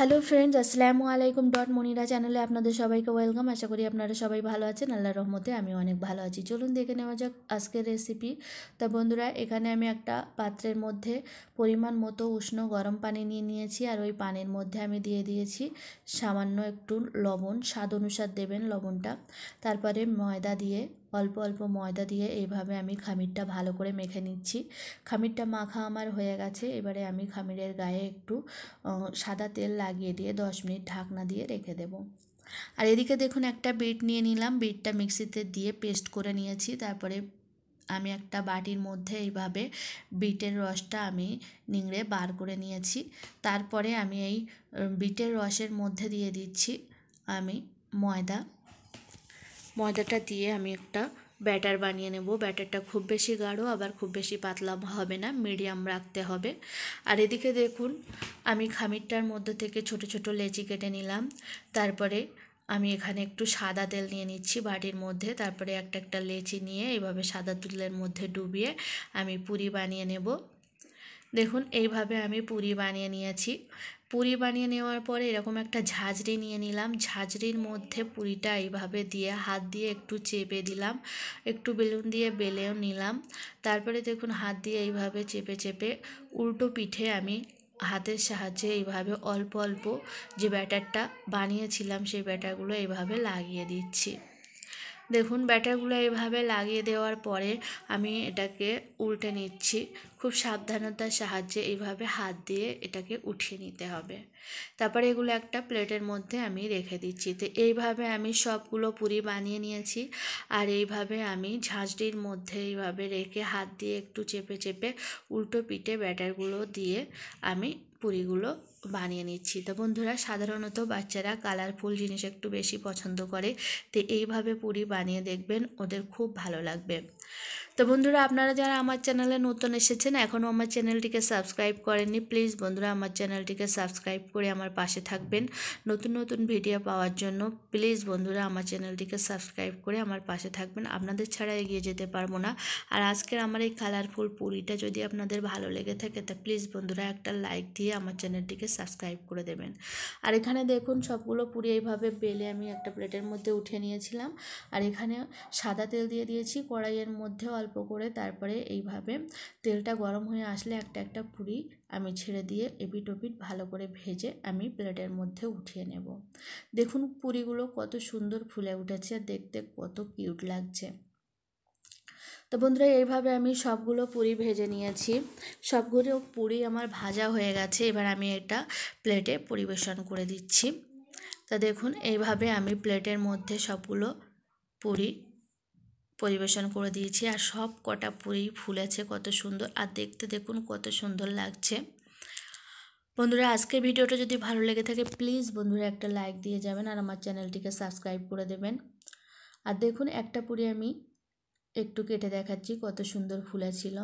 hello friends আসসালামু আলাইকুম dot Monira চ্যানেলে আপনাদের সবাইকে ওয়েলকাম আশা করি আপনারা সবাই ভালো আছেন আল্লাহ রহমতে আমি অনেক ভালো আছি চলুন দেখে নেওয়া যাক আজকের রেসিপি তা বন্ধুরা এখানে আমি একটা পাত্রের মধ্যে পরিমাণ মতো উষ্ণ গরম পানি নিয়ে নিয়েছি আর ওই পানির মধ্যে আমি দিয়ে দিয়েছি সামান্য একটু লবণ স্বাদ অনুসার দেবেন লবণটা তারপরে ময়দা দিয়ে অল্প অল্প ময়দা দিয়ে এইভাবে আমি খামিরটা ভালো করে মেখে নিচ্ছি খামিরটা মাখা আমার হয়ে গেছে এবারে আমি খামিরের গায়ে একটু সাদা তেল লাগিয়ে দিয়ে দশ মিনিট ঢাকনা দিয়ে রেখে দেবো আর এদিকে দেখুন একটা বিট নিয়ে নিলাম বিটটা মিক্সিতে দিয়ে পেস্ট করে নিয়েছি তারপরে আমি একটা বাটির মধ্যে এইভাবে বিটের রসটা আমি নিংড়ে বার করে নিয়েছি তারপরে আমি এই বিটের রসের মধ্যে দিয়ে দিচ্ছি আমি ময়দা ময়দাটা দিয়ে আমি একটা ব্যাটার বানিয়ে নেব ব্যাটারটা খুব বেশি গাঢ় আবার খুব বেশি পাতলা হবে না মিডিয়াম রাখতে হবে আর এদিকে দেখুন আমি খামিরটার মধ্যে থেকে ছোট ছোট লেচি কেটে নিলাম তারপরে আমি এখানে একটু সাদা তেল নিয়ে নিচ্ছি বাটির মধ্যে তারপরে একটা একটা লেচি নিয়ে এভাবে সাদা তুলের মধ্যে ডুবিয়ে আমি পুরি বানিয়ে নেব দেখুন এইভাবে আমি পুরি বানিয়ে নিয়েছি পুরি বানিয়ে নেওয়ার পরে এরকম একটা ঝাঁঝরি নিয়ে নিলাম ঝাঁঝরির মধ্যে পুরিটা এইভাবে দিয়ে হাত দিয়ে একটু চেপে দিলাম একটু বেলুন দিয়ে বেলেও নিলাম তারপরে দেখুন হাত দিয়ে এইভাবে চেপে চেপে উল্টো পিঠে আমি হাতের সাহায্যে এইভাবে অল্প অল্প যে ব্যাটারটা বানিয়েছিলাম সেই ব্যাটারগুলো এইভাবে লাগিয়ে দিচ্ছি দেখুন ব্যাটারগুলো এভাবে লাগিয়ে দেওয়ার পরে আমি এটাকে উল্টে নিচ্ছি খুব সাবধানতার সাহায্যে এইভাবে হাত দিয়ে এটাকে উঠিয়ে নিতে হবে তারপরে এগুলো একটা প্লেটের মধ্যে আমি রেখে দিচ্ছি তো এইভাবে আমি সবগুলো পুরি বানিয়ে নিয়েছি আর এইভাবে আমি ঝাঁঝরির মধ্যে এইভাবে রেখে হাত দিয়ে একটু চেপে চেপে উল্টো পিঠে ব্যাটারগুলো দিয়ে আমি পুরিগুলো বানিয়ে নিচ্ছি তো বন্ধুরা সাধারণত বাচ্চারা কালারফুল জিনিস একটু বেশি পছন্দ করে তো এইভাবে পুরি বানিয়ে দেখবেন ওদের খুব ভালো লাগবে তো বন্ধুরা আপনারা যারা আমার চ্যানেলে নতুন এসেছেন এখনও আমার চ্যানেলটিকে সাবস্ক্রাইব করেননি প্লিজ বন্ধুরা আমার চ্যানেলটিকে সাবস্ক্রাইব করে আমার পাশে থাকবেন নতুন নতুন ভিডিও পাওয়ার জন্য প্লিজ বন্ধুরা আমার চ্যানেলটিকে সাবস্ক্রাইব করে আমার পাশে থাকবেন আপনাদের ছাড়া এগিয়ে যেতে পারবো না আর আজকের আমার এই কালারফুল পুরিটা যদি আপনাদের ভালো লেগে থাকে তা প্লিজ বন্ধুরা একটা লাইক দিয়ে আমার চ্যানেলটিকে সাবস্ক্রাইব করে দেবেন আর এখানে দেখুন সবগুলো পুরি এইভাবে বেলে আমি একটা প্লেটের মধ্যে উঠে নিয়েছিলাম আর এখানে সাদা তেল দিয়ে দিয়েছি কড়াইয়ের মধ্যে অল্প অল্প করে তারপরে এইভাবে তেলটা গরম হয়ে আসলে একটা একটা পুরি আমি ছেড়ে দিয়ে এপিট ওপিট ভালো করে ভেজে আমি প্লেটের মধ্যে উঠিয়ে নেব দেখুন পুরিগুলো কত সুন্দর ফুলে উঠেছে দেখতে কত কিউট লাগছে তো বন্ধুরা এইভাবে আমি সবগুলো পুরি ভেজে নিয়েছি সবগুলো পুরি আমার ভাজা হয়ে গেছে এবার আমি এটা প্লেটে পরিবেশন করে দিচ্ছি তা দেখুন এইভাবে আমি প্লেটের মধ্যে সবগুলো পুরি পরিবেশন করে দিয়েছি আর সব কটা পুরি ফুলেছে কত সুন্দর আর দেখতে দেখুন কত সুন্দর লাগছে বন্ধুরা আজকে ভিডিওটা যদি ভালো লেগে থাকে প্লিজ বন্ধুরা একটা লাইক দিয়ে যাবেন আর আমার চ্যানেলটিকে সাবস্ক্রাইব করে দেবেন আর দেখুন একটা পুরি আমি একটু কেটে দেখাচ্ছি কত সুন্দর ফুলেছিল